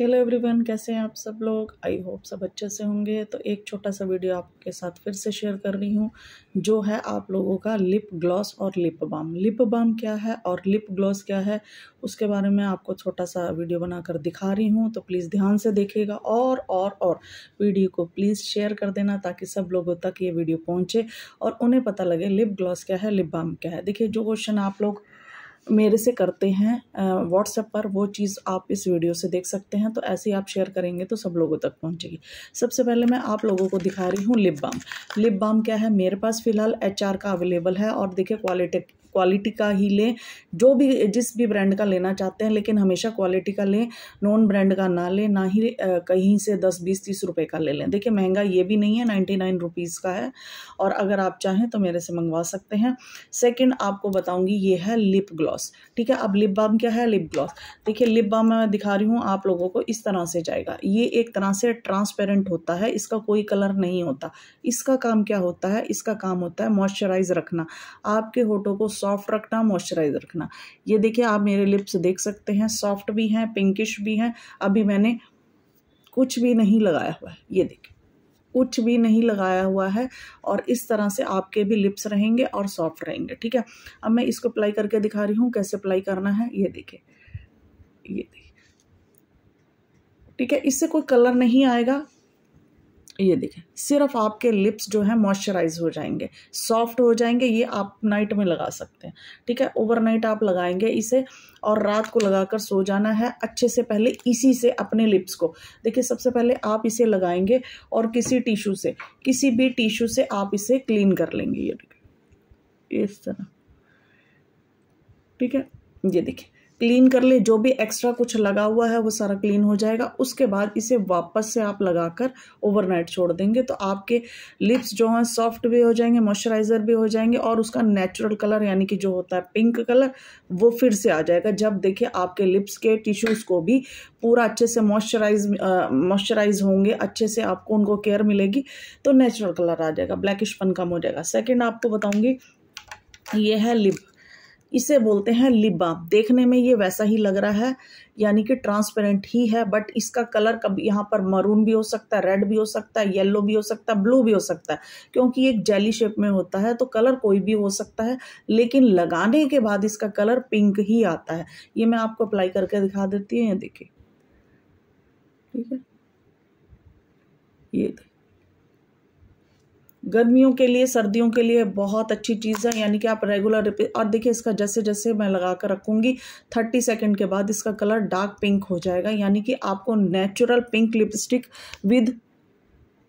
hello everyone कैसे हैं आप सब लोग आई होप सब अच्छे से होंगे तो एक छोटा सा वीडियो आपके साथ फिर से शेयर कर रही हूँ जो है आप लोगों का लिप ग्लॉस और लिप बाम लिप बाम क्या है और लिप ग्लॉस क्या है उसके बारे में आपको छोटा सा वीडियो बनाकर दिखा रही हूँ तो प्लीज़ ध्यान से देखिएगा और और और वीडियो को प्लीज़ शेयर कर देना ताकि सब लोगों तक ये वीडियो पहुँचे और उन्हें पता लगे लिप ग्लॉस क्या है लिप बाम क्या है देखिए जो क्वेश्चन आप लोग मेरे से करते हैं व्हाट्सएप पर वो चीज़ आप इस वीडियो से देख सकते हैं तो ऐसे ही आप शेयर करेंगे तो सब लोगों तक पहुंचेगी सबसे पहले मैं आप लोगों को दिखा रही हूँ लिप बाम लिप बाम क्या है मेरे पास फ़िलहाल एच का अवेलेबल है और देखिए क्वालिटी क्वालिटी का ही लें जो भी जिस भी ब्रांड का लेना चाहते हैं लेकिन हमेशा क्वालिटी का लें नॉन ब्रांड का ना लें ना ही कहीं से दस बीस तीस रुपए का ले लें देखिए महंगा ये भी नहीं है नाइन्टी नाइन रुपीज़ का है और अगर आप चाहें तो मेरे से मंगवा सकते हैं सेकेंड आपको बताऊँगी ये है लिप ग्लॉस ठीक है अब लिप बाम क्या है लिप ग्लॉस देखिए लिप बाम मैं दिखा रही हूँ आप लोगों को इस तरह से जाएगा ये एक तरह से ट्रांसपेरेंट होता है इसका कोई कलर नहीं होता इसका काम क्या होता है इसका काम होता है मॉइस्चराइज रखना आपके होठों को सॉफ्ट सॉफ्ट रखना मॉइस्चराइज रखना ये देखिए आप मेरे लिप्स देख सकते हैं सॉफ्ट भी हैं पिंकिश भी हैं अभी मैंने कुछ भी नहीं लगाया हुआ है ये देखिए कुछ भी नहीं लगाया हुआ है और इस तरह से आपके भी लिप्स रहेंगे और सॉफ्ट रहेंगे ठीक है अब मैं इसको अप्लाई करके दिखा रही हूँ कैसे अप्लाई करना है ये देखिए ये देखिए ठीक है इससे कोई कलर नहीं आएगा ये देखें सिर्फ आपके लिप्स जो है मॉइस्चराइज हो जाएंगे सॉफ्ट हो जाएंगे ये आप नाइट में लगा सकते हैं ठीक है ओवरनाइट आप लगाएंगे इसे और रात को लगाकर सो जाना है अच्छे से पहले इसी से अपने लिप्स को देखिए सबसे पहले आप इसे लगाएंगे और किसी टिश्यू से किसी भी टिश्यू से आप इसे क्लीन कर लेंगे ये इस तरह ठीक है ये देखिए क्लीन कर ले जो भी एक्स्ट्रा कुछ लगा हुआ है वो सारा क्लीन हो जाएगा उसके बाद इसे वापस से आप लगा कर ओवरनाइट छोड़ देंगे तो आपके लिप्स जो हैं सॉफ्ट भी हो जाएंगे मॉइस्चराइज़र भी हो जाएंगे और उसका नेचुरल कलर यानी कि जो होता है पिंक कलर वो फिर से आ जाएगा जब देखिए आपके लिप्स के टिश्यूज़ को भी पूरा अच्छे से मॉइस्चराइज मॉइस्चराइज होंगे अच्छे से आपको उनको केयर मिलेगी तो नेचुरल कलर आ जाएगा ब्लैकिश पन कम हो जाएगा सेकेंड आपको बताऊँगी ये है लिप इसे बोलते हैं लिबा देखने में ये वैसा ही लग रहा है यानी कि ट्रांसपेरेंट ही है बट इसका कलर कभी यहाँ पर मरून भी हो सकता है रेड भी हो सकता है येलो भी हो सकता है ब्लू भी हो सकता है क्योंकि एक जेली शेप में होता है तो कलर कोई भी हो सकता है लेकिन लगाने के बाद इसका कलर पिंक ही आता है ये मैं आपको अप्लाई करके दिखा देती हूँ ये देखिए ठीक है ये देखिए गर्मियों के लिए सर्दियों के लिए बहुत अच्छी चीज़ है यानी कि आप रेगुलर और देखिए इसका जैसे जैसे मैं लगा कर रखूँगी थर्टी सेकेंड के बाद इसका कलर डार्क पिंक हो जाएगा यानी कि आपको नेचुरल पिंक लिपस्टिक विद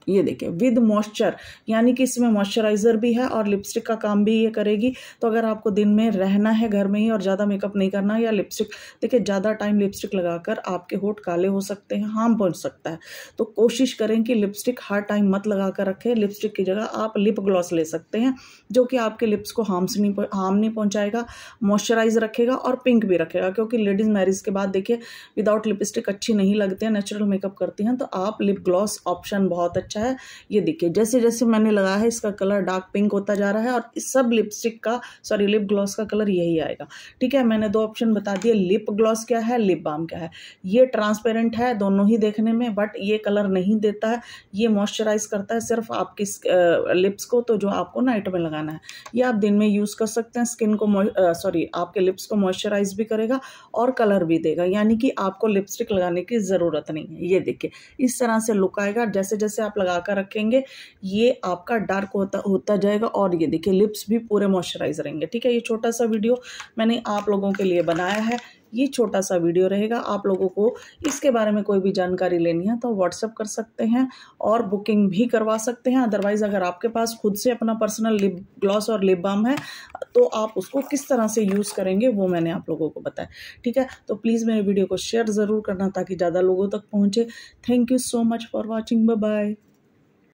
ये देखिए विद मॉइस्चर यानी कि इसमें मॉइस्चराइज़र भी है और लिपस्टिक का काम भी ये करेगी तो अगर आपको दिन में रहना है घर में ही और ज़्यादा मेकअप नहीं करना या लिपस्टिक देखिए ज़्यादा टाइम लिपस्टिक लगाकर आपके होठ काले हो सकते हैं हार्म पहुँच सकता है तो कोशिश करें कि लिपस्टिक हर टाइम मत लगा कर रखें लिपस्टिक की जगह आप लिप ग्लॉस ले सकते हैं जो कि आपके लिप्स को हार्म से नहीं हार्म नहीं पहुँचाएगा मॉइस्चराइज रखेगा और पिंक भी रखेगा क्योंकि लेडीज़ मैरिज के बाद देखिए विदाउट लिपस्टिक अच्छी नहीं लगती है नेचुरल मेकअप करती हैं तो आप लिप ग्लॉस ऑप्शन बहुत अच्छा अच्छा है ये देखिए जैसे जैसे मैंने लगाया है इसका कलर डार्क पिंक होता जा रहा है और इस सब लिपस्टिक का सॉरी लिप ग्लॉस का कलर यही आएगा ठीक है मैंने दो ऑप्शन बता दिए लिप ग्लॉस क्या है लिप बाम क्या है ये ट्रांसपेरेंट है दोनों ही देखने में बट ये कलर नहीं देता है ये मॉइस्चराइज करता है सिर्फ आपकी लिप्स को तो जो आपको नाइट में लगाना है ये आप दिन में यूज़ कर सकते हैं स्किन को सॉरी आपके लिप्स को मॉइस्चराइज भी करेगा और कलर भी देगा यानी कि आपको लिपस्टिक लगाने की ज़रूरत नहीं है ये देखिए इस तरह से लुक आएगा जैसे जैसे आप लगा लगा कर रखेंगे ये आपका डार्क होता होता जाएगा और ये देखिए लिप्स भी पूरे मॉइस्चराइज रहेंगे ठीक है ये छोटा सा वीडियो मैंने आप लोगों के लिए बनाया है ये छोटा सा वीडियो रहेगा आप लोगों को इसके बारे में कोई भी जानकारी लेनी है तो व्हाट्सअप कर सकते हैं और बुकिंग भी करवा सकते हैं अदरवाइज़ अगर आपके पास खुद से अपना पर्सनल लिप ग्लॉस और लिप बाम है तो आप उसको किस तरह से यूज़ करेंगे वो मैंने आप लोगों को बताया ठीक है तो प्लीज़ मेरे वीडियो को शेयर ज़रूर करना ताकि ज़्यादा लोगों तक पहुँचे thank you so much for watching bye